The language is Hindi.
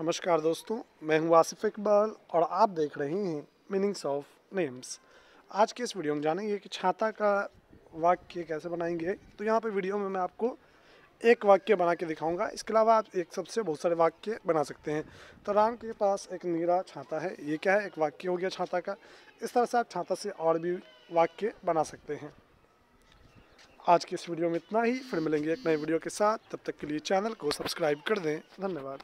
नमस्कार दोस्तों मैं हूं आसिफ इकबाल और आप देख रहे हैं मीनिंग्स ऑफ नेम्स आज के इस वीडियो में जानेंगे कि छाता का वाक्य कैसे बनाएंगे तो यहाँ पे वीडियो में मैं आपको एक वाक्य बना के दिखाऊंगा इसके अलावा आप एक सबसे बहुत सारे वाक्य बना सकते हैं तो राम के पास एक नीरा छाता है ये क्या है एक वाक्य हो गया छाता का इस तरह से आप छाता से और भी वाक्य बना सकते हैं आज के इस वीडियो में इतना ही फिर मिलेंगे एक नए वीडियो के साथ तब तक के लिए चैनल को सब्सक्राइब कर दें धन्यवाद